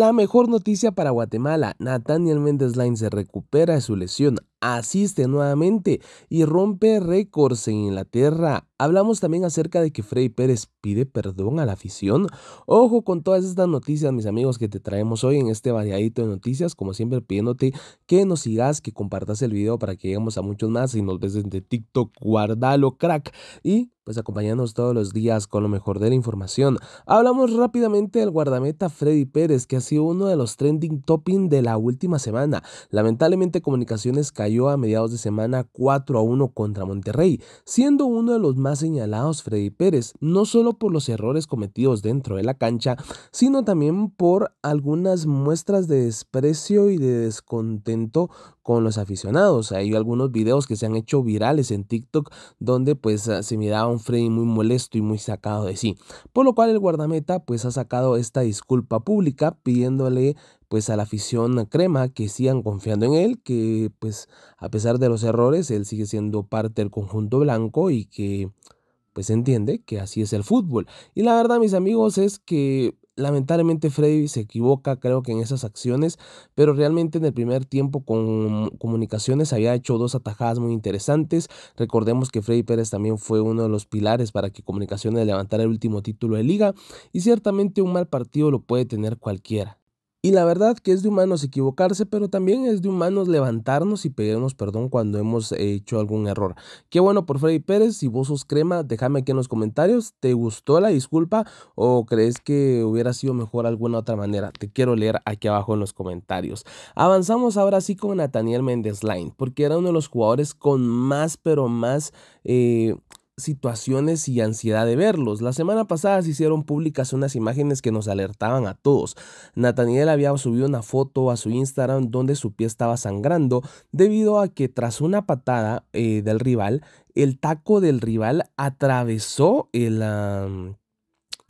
La mejor noticia para Guatemala, Nathaniel Mendes Line se recupera de su lesión asiste nuevamente y rompe récords en Inglaterra. Hablamos también acerca de que Freddy Pérez pide perdón a la afición. Ojo con todas estas noticias, mis amigos, que te traemos hoy en este variadito de noticias. Como siempre, pidiéndote que nos sigas, que compartas el video para que lleguemos a muchos más. y nos ves desde TikTok, guardalo, crack. Y pues acompañándonos todos los días con lo mejor de la información. Hablamos rápidamente del guardameta Freddy Pérez, que ha sido uno de los trending topping de la última semana. Lamentablemente, comunicaciones cayó a mediados de semana 4 a 1 contra Monterrey, siendo uno de los más señalados Freddy Pérez, no solo por los errores cometidos dentro de la cancha, sino también por algunas muestras de desprecio y de descontento con los aficionados. Hay algunos videos que se han hecho virales en TikTok donde pues ah, se miraba un Freddy muy molesto y muy sacado de sí. Por lo cual el guardameta pues ha sacado esta disculpa pública pidiéndole pues a la afición crema que sigan confiando en él, que pues a pesar de los errores él sigue siendo parte del conjunto blanco y que pues entiende que así es el fútbol. Y la verdad mis amigos es que lamentablemente Freddy se equivoca creo que en esas acciones, pero realmente en el primer tiempo con comunicaciones había hecho dos atajadas muy interesantes. Recordemos que Freddy Pérez también fue uno de los pilares para que comunicaciones levantara el último título de liga y ciertamente un mal partido lo puede tener cualquiera. Y la verdad que es de humanos equivocarse, pero también es de humanos levantarnos y pedirnos perdón cuando hemos hecho algún error. Qué bueno por Freddy Pérez, si vos sos crema, déjame aquí en los comentarios, ¿te gustó la disculpa o crees que hubiera sido mejor alguna otra manera? Te quiero leer aquí abajo en los comentarios. Avanzamos ahora sí con Nathaniel Mendes Line, porque era uno de los jugadores con más, pero más... Eh, situaciones y ansiedad de verlos. La semana pasada se hicieron públicas unas imágenes que nos alertaban a todos. Nathaniel había subido una foto a su Instagram donde su pie estaba sangrando debido a que tras una patada eh, del rival, el taco del rival atravesó el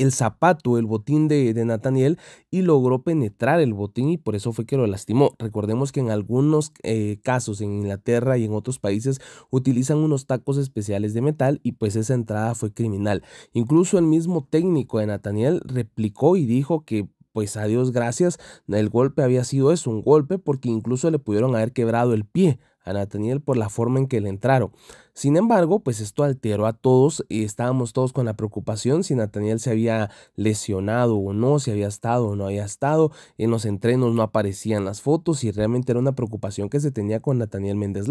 el zapato, el botín de, de Nathaniel y logró penetrar el botín y por eso fue que lo lastimó. Recordemos que en algunos eh, casos en Inglaterra y en otros países utilizan unos tacos especiales de metal y pues esa entrada fue criminal. Incluso el mismo técnico de Nathaniel replicó y dijo que pues a Dios gracias, el golpe había sido eso, un golpe porque incluso le pudieron haber quebrado el pie a Nathaniel por la forma en que le entraron. Sin embargo, pues esto alteró a todos y estábamos todos con la preocupación si Nathaniel se había lesionado o no, si había estado o no había estado, en los entrenos no aparecían las fotos y realmente era una preocupación que se tenía con Nathaniel Méndez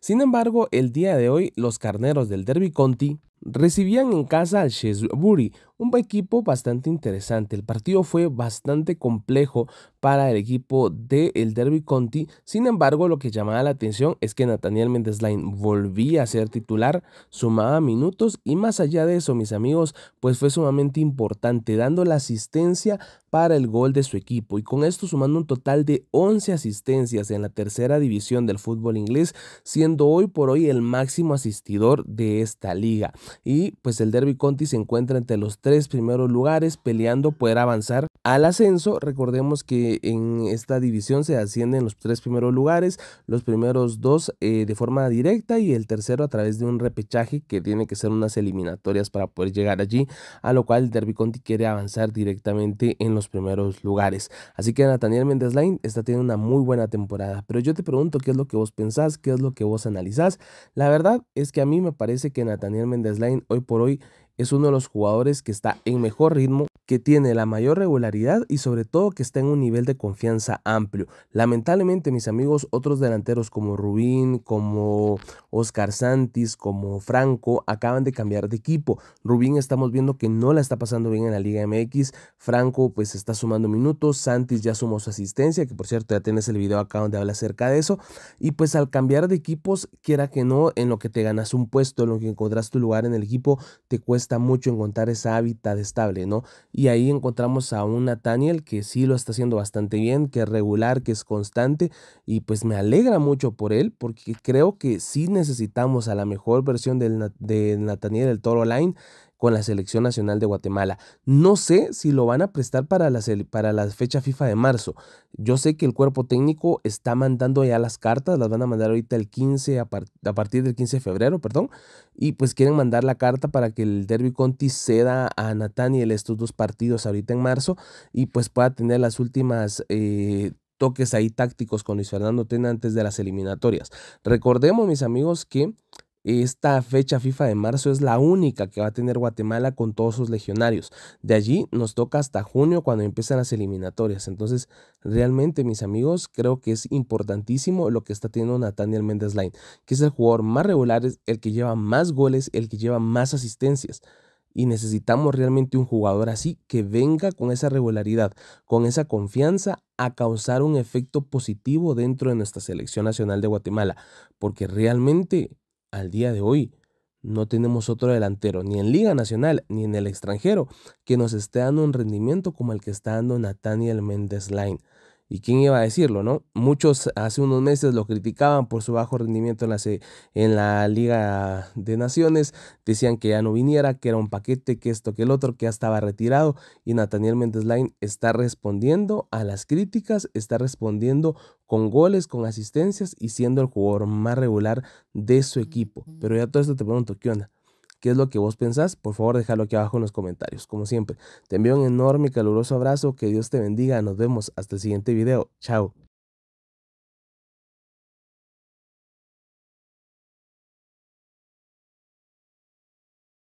Sin embargo, el día de hoy los carneros del Derby Conti recibían en casa al Shrewsbury, un equipo bastante interesante. El partido fue bastante complejo para el equipo del el Derby Conti. Sin embargo, lo que llamaba la atención es que Nathaniel Mendeslain volvía a ser titular, sumaba minutos y más allá de eso, mis amigos, pues fue sumamente importante, dando la asistencia para el gol de su equipo y con esto sumando un total de 11 asistencias en la tercera división del fútbol inglés, siendo hoy por hoy el máximo asistidor de esta liga. Y pues el Derby Conti se encuentra entre los tres tres primeros lugares peleando poder avanzar al ascenso. Recordemos que en esta división se ascienden los tres primeros lugares, los primeros dos eh, de forma directa y el tercero a través de un repechaje que tiene que ser unas eliminatorias para poder llegar allí, a lo cual el Derby Conti quiere avanzar directamente en los primeros lugares. Así que Nathaniel Mendes Line está teniendo una muy buena temporada, pero yo te pregunto qué es lo que vos pensás, qué es lo que vos analizás. La verdad es que a mí me parece que Nathaniel Mendes Line hoy por hoy es uno de los jugadores que está en mejor ritmo, que tiene la mayor regularidad y sobre todo que está en un nivel de confianza amplio. Lamentablemente, mis amigos, otros delanteros como Rubín, como Oscar Santis, como Franco, acaban de cambiar de equipo. Rubín estamos viendo que no la está pasando bien en la Liga MX. Franco pues está sumando minutos. Santis ya sumó su asistencia, que por cierto ya tienes el video acá donde habla acerca de eso. Y pues al cambiar de equipos, quiera que no, en lo que te ganas un puesto, en lo que encontrás tu lugar en el equipo, te cuesta mucho encontrar ese hábitat estable, ¿no? Y ahí encontramos a un Nathaniel que sí lo está haciendo bastante bien, que es regular, que es constante y pues me alegra mucho por él porque creo que sí necesitamos a la mejor versión de Nathaniel el Toro Line con la Selección Nacional de Guatemala. No sé si lo van a prestar para la, para fecha FIFA de marzo. Yo sé que el cuerpo técnico está mandando ya las cartas, las van a mandar ahorita el 15, a, partir del 15 de febrero, perdón, y pues quieren mandar la carta para que el Derby Conti ceda a Nathaniel estos dos partidos ahorita en marzo y pues pueda tener las últimas... Eh, toques ahí tácticos con Luis Fernando Tena antes de las eliminatorias. Recordemos, mis amigos, que esta fecha FIFA de marzo es la única que va a tener Guatemala con todos sus legionarios. De allí nos toca hasta junio cuando empiezan las eliminatorias. Entonces, realmente, mis amigos, creo que es importantísimo lo que está teniendo Nathaniel Méndez Line, que es el jugador más regular, el que lleva más goles, el que lleva más asistencias. Y necesitamos realmente un jugador así que venga con esa regularidad, con esa confianza a causar un efecto positivo dentro de nuestra selección nacional de Guatemala. Porque realmente al día de hoy no tenemos otro delantero, ni en Liga Nacional, ni en el extranjero, que nos esté dando un rendimiento como el que está dando Nathaniel Mendes Line. ¿Y quién iba a decirlo, no? Muchos hace unos meses lo criticaban por su bajo rendimiento en la, en la Liga de Naciones. Decían que ya no viniera, que era un paquete, que esto, que el otro, que ya estaba retirado. Y Nathaniel Méndez está respondiendo a las críticas, está respondiendo con goles, con asistencias y siendo el jugador más regular de su equipo. Pero ya todo esto te pregunto, ¿qué onda? qué es lo que vos pensás, por favor déjalo aquí abajo en los comentarios. Como siempre, te envío un enorme y caluroso abrazo, que Dios te bendiga, nos vemos hasta el siguiente video, chao.